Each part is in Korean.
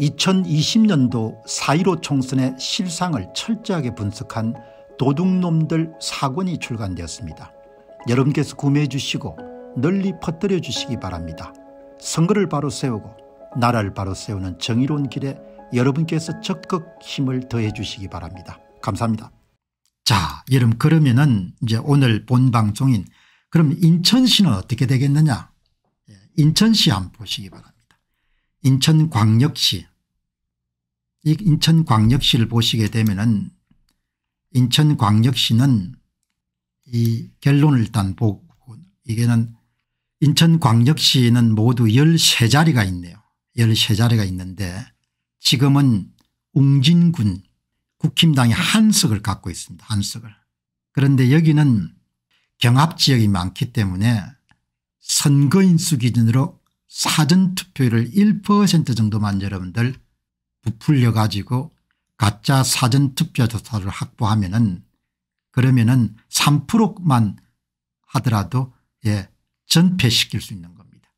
2020년도 4.15 총선의 실상을 철저하게 분석한 도둑놈들 사권이 출간되었습니다. 여러분께서 구매해 주시고 널리 퍼뜨려 주시기 바랍니다. 선거를 바로 세우고 나라를 바로 세우는 정의로운 길에 여러분께서 적극 힘을 더해 주시기 바랍니다. 감사합니다. 자 여러분 그러면은 이제 오늘 본 방송인 그럼 인천시는 어떻게 되겠느냐 예, 인천시 한번 보시기 바랍니다. 인천광역시 이 인천광역시를 보시게 되면은 인천광역시는 이 결론을 일단 보고 이게는 인천광역시는 모두 13자리가 있네요. 13자리가 있는데 지금은 웅진군 국힘당이 한석을 갖고 있습니다. 한석을. 그런데 여기는 경합지역이 많기 때문에 선거인수 기준으로 사전투표율을 1% 정도만 여러분들 부풀려 가지고 가짜 사전투표 조사를 확보하면 은 그러면 은 3%만 하더라도 예 전폐시킬 수 있는 겁니다.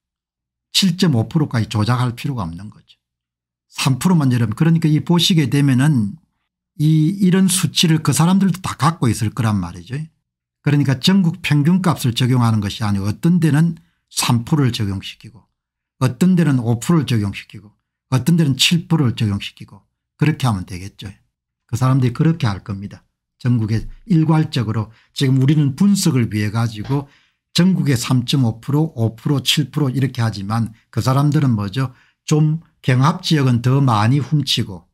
7.5%까지 조작할 필요가 없는 거죠. 3%만 여러분 그러니까 이 보시게 되면 은이 이런 수치를 그 사람들도 다 갖고 있을 거란 말이죠. 그러니까 전국 평균값을 적용하는 것이 아니고 어떤 데는 3%를 적용시키고 어떤 데는 5%를 적용시키고 어떤 데는 7%를 적용시키고 그렇게 하면 되겠죠. 그 사람들이 그렇게 할 겁니다. 전국에 일괄적으로 지금 우리는 분석을 위해 가지고 전국에 3.5% 5% 7% 이렇게 하지만 그 사람들은 뭐죠 좀 경합지역은 더 많이 훔치고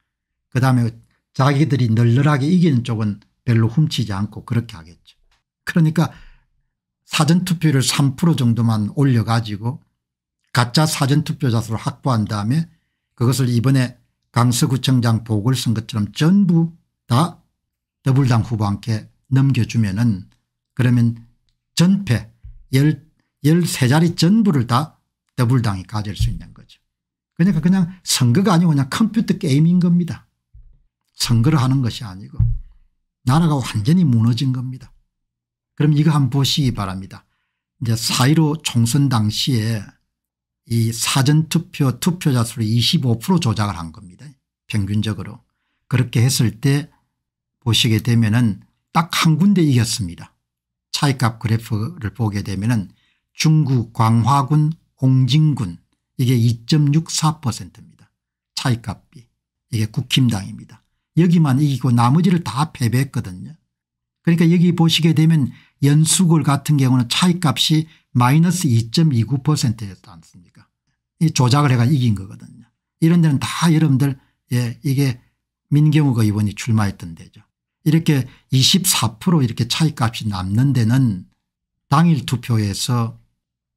그다음에 자기들이 널널하게 이기는 쪽은 별로 훔치지 않고 그렇게 하겠죠. 그러니까 사전투표를 3% 정도만 올려가지고 가짜 사전투표자수를 확보한 다음에 그것을 이번에 강서구청장 보궐선거처럼 전부 다 더불당 후보한테 넘겨주면 은 그러면 전패 13자리 전부를 다 더불당이 가질 수 있는 거죠. 그러니까 그냥 선거가 아니고 그냥 컴퓨터 게임인 겁니다. 선거를 하는 것이 아니고 나라가 완전히 무너진 겁니다. 그럼 이거 한번 보시기 바랍니다. 이제 4.15 총선 당시에 이 사전투표 투표자 수를 25% 조작을 한 겁니다. 평균적으로. 그렇게 했을 때 보시게 되면 은딱 한 군데 이겼습니다. 차이값 그래프를 보게 되면 은 중국 광화군 옹진군 이게 2.64%입니다. 차이값이 이게 국힘당입니다. 여기만 이기고 나머지를 다 패배했거든요. 그러니까 여기 보시게 되면 연수골 같은 경우는 차이값이 마이너스 2.29%였지 않습니까 이 조작을 해가 이긴 거거든요. 이런 데는 다 여러분들 예 이게 민경욱 의원이 출마했던 데죠. 이렇게 24% 이렇게 차이값이 남는 데는 당일 투표에서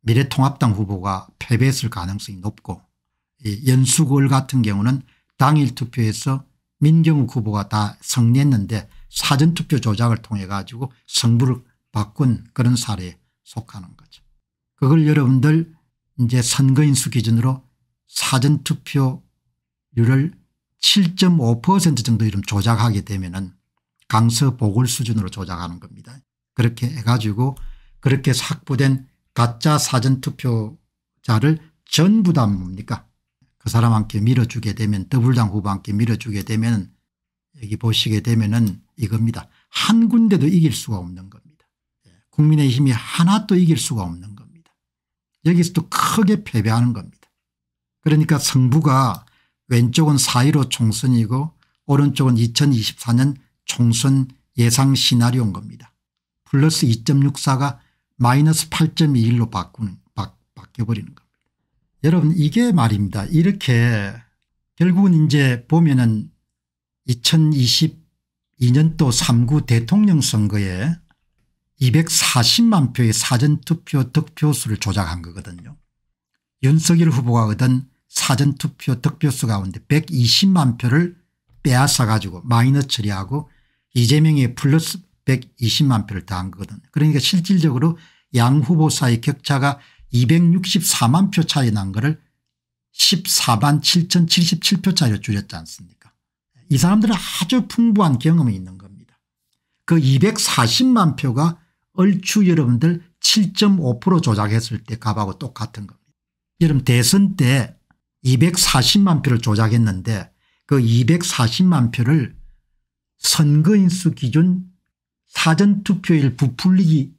미래통합당 후보가 패배했을 가능성이 높고 이 연수골 같은 경우는 당일 투표에서 민경욱 후보가 다 승리했는데 사전투표 조작을 통해 가지고 승부를 바꾼 그런 사례에 속하는 거죠. 그걸 여러분들 이제 선거인수 기준으로 사전투표율을 7.5% 정도 이름 조작하게 되면은 강서 보궐 수준으로 조작하는 겁니다. 그렇게 해가지고 그렇게 확보된 가짜 사전투표자를 전부 다 뭡니까 그 사람한테 밀어주게 되면 더블당 후보한테 밀어주게 되면 여기 보시게 되면은 이겁니다. 한 군데도 이길 수가 없는 겁니다. 예, 국민의힘이 하나도 이길 수가 없는 겁니다. 여기서도 크게 패배하는 겁니다. 그러니까 성부가 왼쪽은 4.15 총선이고 오른쪽은 2024년 총선 예상 시나리오인 겁니다. 플러스 2.64가 마이너스 8.21로 바꾸는 바, 바뀌어버리는 겁니다. 여러분 이게 말입니다. 이렇게 결국은 이제 보면은 2022년도 3구 대통령 선거에 240만 표의 사전투표 득표수를 조작한 거거든요. 윤석열 후보가 얻은 사전투표 득표수 가운데 120만 표를 빼앗아 가지고 마이너 처리하고 이재명의 플러스 120만 표를 더한 거거든 그러니까 실질적으로 양 후보 사이 격차가 264만 표 차이 난 거를 14만 7077표 차이로 줄였지 않습니까 이 사람들은 아주 풍부한 경험이 있는 겁니다. 그 240만 표가 얼추 여러분들 7.5% 조작했을 때 값하고 똑같은 겁니다. 여러분 대선 때 240만 표를 조작했는데 그 240만 표를 선거인수 기준 사전투표일 부풀리기로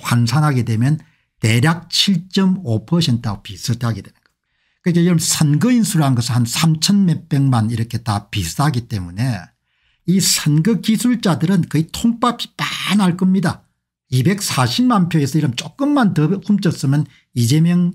환산하게 되면 대략 7 5하 비슷하게 되는 거예요. 그러니까 여러분 선거인수라는 것은 한 3천 몇백만 이렇게 다 비슷하기 때문에 이 선거 기술자들은 거의 통밥이 빤할 겁니다. 240만 표에서 이런 조금만 더 훔쳤으면 이재명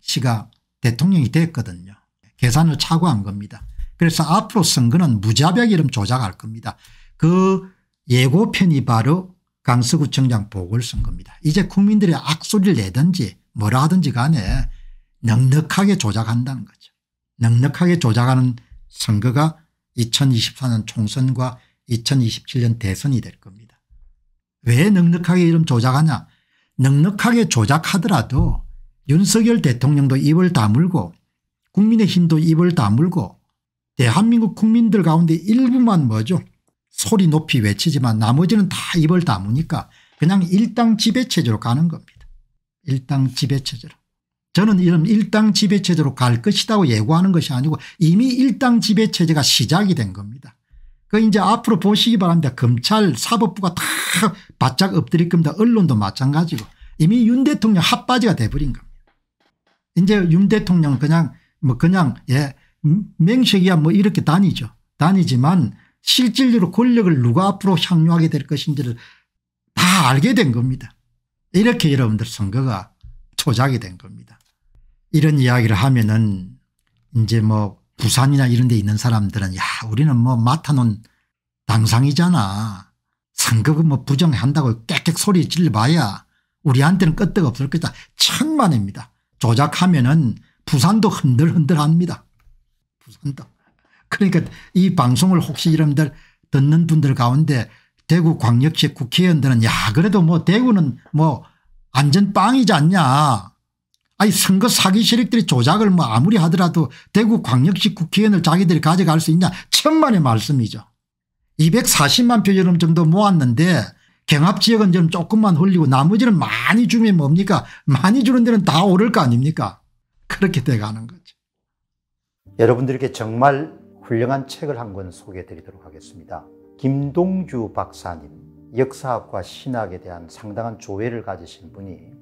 씨가 대통령이 됐거든요. 계산을 차고 한 겁니다. 그래서 앞으로 선거는 무자백 이름 조작할 겁니다. 그 예고편이 바로 강서구청장 보궐선거입니다. 이제 국민들의 악소리를 내든지 뭐라 하든지 간에 넉넉하게 조작한다는 거죠. 넉넉하게 조작하는 선거가 2024년 총선과 2027년 대선이 될 겁니다. 왜 넉넉하게 이름 조작하냐 넉넉하게 조작하더라도 윤석열 대통령도 입을 다물고 국민의힘도 입을 다물고 대한민국 국민들 가운데 일부만 뭐죠 소리 높이 외치지만 나머지는 다 입을 다무니까 그냥 일당 지배체제로 가는 겁니다. 일당 지배체제로. 저는 이런 일당 지배체제로 갈 것이라고 예고하는 것이 아니고 이미 일당 지배체제가 시작이 된 겁니다. 그 이제 앞으로 보시기 바랍니다. 검찰 사법부가 다 바짝 엎드릴 겁니다. 언론도 마찬가지고 이미 윤 대통령 핫바지가 돼버린 겁니다. 이제 윤 대통령은 그냥 뭐 그냥 예맹세기야뭐 음, 이렇게 다니죠. 다니지만 실질적으로 권력을 누가 앞으로 향유하게 될 것인지를 다 알게 된 겁니다. 이렇게 여러분들 선거가 초작이된 겁니다. 이런 이야기를 하면은 이제 뭐 부산이나 이런 데 있는 사람들은 야 우리는 뭐 맡아놓은 당상이잖아. 상급은 뭐 부정한다고 깨끗 소리 질러봐야 우리한테는 끄떡 없을 것이다. 천만입니다. 조작하면 은 부산도 흔들흔들합니다. 부산도. 그러니까 이 방송을 혹시 여러분들 듣는 분들 가운데 대구 광역시 국회의원들은 야 그래도 뭐 대구는 뭐 안전빵이지 않냐 아니 선거 사기 세력들이 조작을 뭐 아무리 하더라도 대구 광역시 국회의원을 자기들이 가져갈 수 있냐 천만의 말씀이죠. 240만 표 여름 정도 모았는데 경합지역은 좀 조금만 흘리고 나머지는 많이 주면 뭡니까 많이 주는 데는 다 오를 거 아닙니까 그렇게 돼가는 거죠. 여러분들께 정말 훌륭한 책을 한 권 소개해 드리도록 하겠습니다. 김동주 박사님 역사학과 신학에 대한 상당한 조회를 가지신 분이